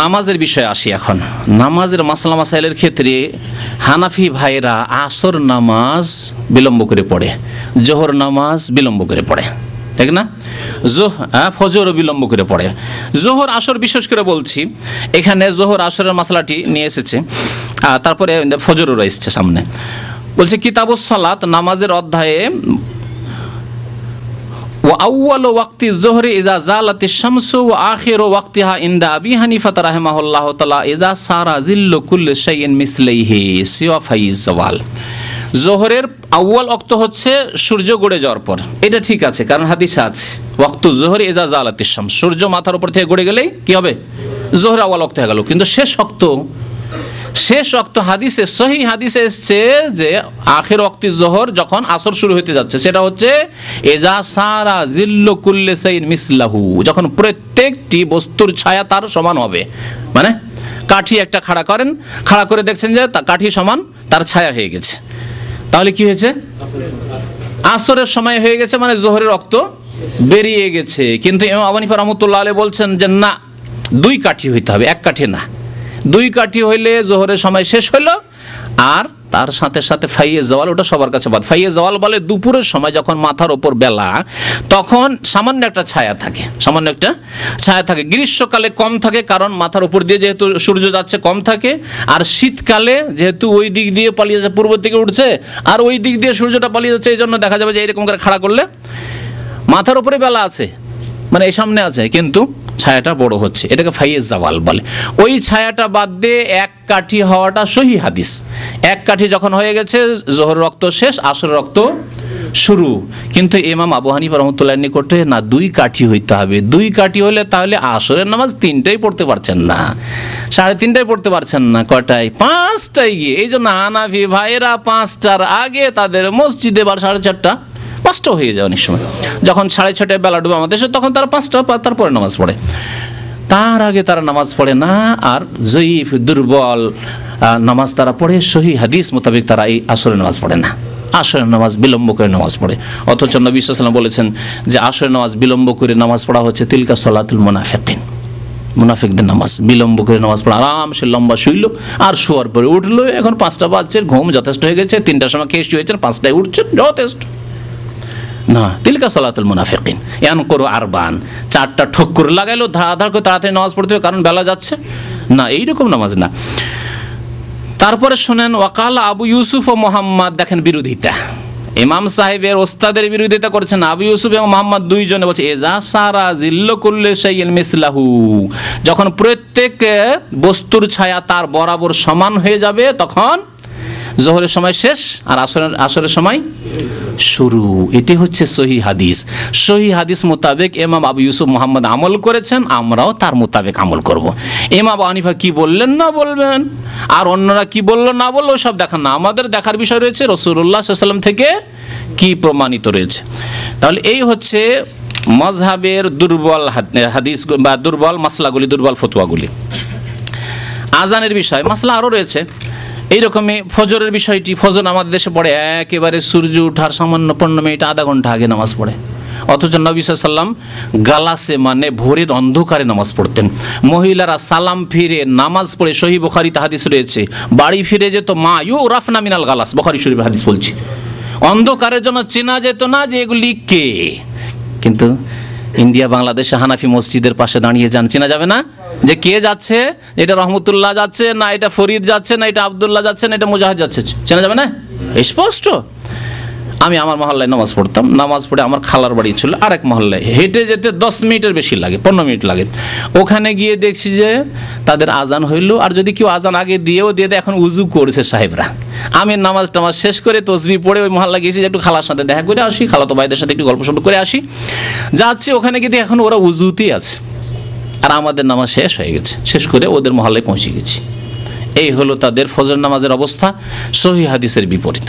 নামাজের বিষয়ে আসি এখন নামাজের মাসলা মাসাইলের ক্ষেত্রে হানাফি ভাইরা আসর নামাজ বিলম্ব করে পড়ে জোহর নামাজ বিলম্ব করে পড়ে ঠিক না জোহ ফজর বিলম্ব করে পড়ে জোহর আসর বিশেষ করে বলছি এখানে জোহর আসরের মাসলাটি নিয়ে এসেছে তারপরে ফজরও রয়েছে সামনে বলছে কিতাবসালাত সালাত নামাজের অধ্যায়ে ও আউ্ল ওয়াক্তি জোহরি ইজা জালাতি শামসু ও ওয়াক্তিহা ইন্দা আবি হানিফাত রাহেমাহুল্লাহ তালা ইজা সারা জিল্ল কুল শাইন মিসলেহি সিওয়াফাই জওয়াল জোহরের আউ্য়াল অক্ত হচ্ছে সূর্য গড়ে যাওয়ার পর এটা ঠিক আছে কারণ হাদিসা আছে ওয়াক্ত জোহরে এজা জালাতি সূর্য মাথার উপর থেকে গড়ে গেলেই কি হবে জোহর আউ্য়াল অক্ত হয়ে গেল কিন্তু শেষ অক্ত শেষ অক্ত হাদিসে সহি হাদিসে এসছে যে আখের অক্তি জোহর যখন আসর শুরু হতে যাচ্ছে সেটা হচ্ছে এজা সারা কুল্লে সাইন মিসলাহু যখন প্রত্যেকটি বস্তুর ছায়া তার সমান হবে মানে কাঠি একটা খাড়া করেন খাড়া করে দেখছেন যে তা কাঠি সমান তার ছায়া হয়ে গেছে তাহলে কি হয়েছে আসরের সময় হয়ে গেছে মানে জোহরের রক্ত বেরিয়ে গেছে কিন্তু ইমাম রহমতুল্লাহ আলী বলছেন যে না দুই কাঠি হইতে হবে এক কাঠি না দুই কাঠি হইলে জোহরের সময় শেষ হলো আর তার সাথে সাথে ফাইয়ে জওয়াল ওটা সবার কাছে বাদ ফাইয়ে জওয়াল বলে দুপুরের সময় যখন মাথার ওপর বেলা তখন সামান্য একটা ছায়া থাকে সামান্য একটা ছায়া থাকে গ্রীষ্মকালে কম থাকে কারণ মাথার উপর দিয়ে যেহেতু সূর্য যাচ্ছে কম থাকে আর শীতকালে যেহেতু ওই দিক দিয়ে পালিয়ে যাচ্ছে পূর্ব দিকে উঠছে আর ওই দিক দিয়ে সূর্যটা পালিয়ে যাচ্ছে এই জন্য দেখা যাবে যে এরকম করে খাড়া করলে মাথার উপরে বেলা আছে মানে এই সামনে আছে কিন্তু ছায়াটা বড় হচ্ছে এটাকে ফাইয়ে জাওয়াল বলে ওই ছায়াটা বাদ দিয়ে এক কাঠি হওয়াটা সহি হাদিস এক কাঠি যখন হয়ে গেছে জোহর রক্ত শেষ আসর রক্ত শুরু কিন্তু এমাম আবুহানি রহমতুল্লাহ নিকটে না দুই কাঠি হইতে হবে দুই কাঠি হলে তাহলে আসরের নামাজ তিনটাই পড়তে পারছেন না সাড়ে তিনটাই পড়তে পারছেন না কটায় পাঁচটায় গিয়ে এই জন্য আনাফি ভাইয়েরা পাঁচটার আগে তাদের মসজিদে বা সাড়ে চারটা পাঁচটাও হয়ে যায় অনেক সময় যখন সাড়ে ছটায় বেলা ডুবে আমাদের তখন তারা পাঁচটা তারপরে নামাজ পড়ে তার আগে তারা নামাজ পড়ে না আর জয়ীফ দুর্বল নামাজ তারা পড়ে সহি হাদিস মোতাবেক তারা এই আসরে নামাজ পড়ে না আসরের নামাজ বিলম্ব করে নামাজ পড়ে অথচ নবী সাল্লাম বলেছেন যে আসরের নামাজ বিলম্ব করে নামাজ পড়া হচ্ছে তিলকা সলাতুল মোনাফেকিন মুনাফিকদের নামাজ বিলম্ব করে নামাজ পড়া আরামসে লম্বা শুইল আর শোয়ার পরে উঠলো এখন পাঁচটা বাজছে ঘুম যথেষ্ট হয়ে গেছে তিনটার সময় খেয়ে শুয়েছেন পাঁচটায় উঠছেন যথেষ্ট না তিলকা সলাতুল মুনাফিকিন ইয়ান করো আর বান চারটা ঠক্কর লাগাইলো ধারাধার করে তাড়াতাড়ি নামাজ পড়তে হবে কারণ বেলা যাচ্ছে না এইরকম নামাজ না তারপরে শোনেন ওয়াকাল আবু ইউসুফ ও মোহাম্মদ দেখেন বিরোধিতা ইমাম সাহেবের ওস্তাদের বিরোধিতা করছেন আবু ইউসুফ এবং মোহাম্মদ দুইজনে বলছে এজা সারা জিল্ল করলে সেই মিসলাহু যখন প্রত্যেক বস্তুর ছায়া তার বরাবর সমান হয়ে যাবে তখন জোহরের সময় শেষ আর আসরের আসরের সময় শুরু এটি হচ্ছে সহি হাদিস সহি হাদিস মোতাবেক এমাম আবু ইউসুফ মোহাম্মদ আমল করেছেন আমরাও তার মোতাবেক আমল করব। এমা আনিফা কি বললেন না বলবেন আর অন্যরা কি বললো না বললো সব দেখান না আমাদের দেখার বিষয় রয়েছে রসুল্লাহ সাল্লাম থেকে কি প্রমাণিত রয়েছে তাহলে এই হচ্ছে মজহাবের দুর্বল হাদিস বা দুর্বল মাসলাগুলি দুর্বল ফতুয়াগুলি আজানের বিষয় মাসলা আরও রয়েছে এইরকমই ফজরের বিষয়টি ফজর আমাদের দেশে পড়ে একেবারে সূর্য উঠার সামান্য পনেরো মিনিট আধা ঘন্টা আগে নামাজ পড়ে অথচ নবী সাল্লাম গালাসে মানে ভোরের অন্ধকারে নামাজ পড়তেন মহিলারা সালাম ফিরে নামাজ পড়ে সহি বখারি তাহাদিস রয়েছে বাড়ি ফিরে যেত মা ইউ রাফনা মিনাল গালাস বখারি শরীফ হাদিস বলছি অন্ধকারের জন্য চেনা যেত না যে এগুলি কে কিন্তু ইন্ডিয়া বাংলাদেশে হানাফি মসজিদের পাশে দাঁড়িয়ে যান চেনা যাবে না যে কে যাচ্ছে এটা রহমতুল্লাহ যাচ্ছে না এটা ফরিদ যাচ্ছে না এটা আবদুল্লাহ যাচ্ছে না এটা মুজাহিদ যাচ্ছে চেনা যাবে না স্পষ্ট আমি আমার মহল্লায় নামাজ পড়তাম নামাজ পড়ে আমার খালার বাড়ি ছিল আরেক মহল্লায় হেঁটে যেতে দশ মিনিটের বেশি লাগে পনেরো মিনিট লাগে ওখানে গিয়ে দেখছি যে তাদের আজান হইলো আর যদি কেউ আজান আগে দিয়েও দিয়ে এখন উজু করছে সাহেবরা আমি নামাজ টামাজ শেষ করে তসবি পড়ে ওই মহল্লা গিয়েছি একটু খালার সাথে দেখা করে আসি খালাতো ভাইদের সাথে একটু গল্প করে আসি যাচ্ছি ওখানে গিয়ে এখন ওরা উজুতেই আছে আর আমাদের নামাজ শেষ হয়ে গেছে শেষ করে ওদের মহল্লায় পৌঁছে গেছি এই হলো তাদের ফজর নামাজের অবস্থা সহি হাদিসের বিপরীত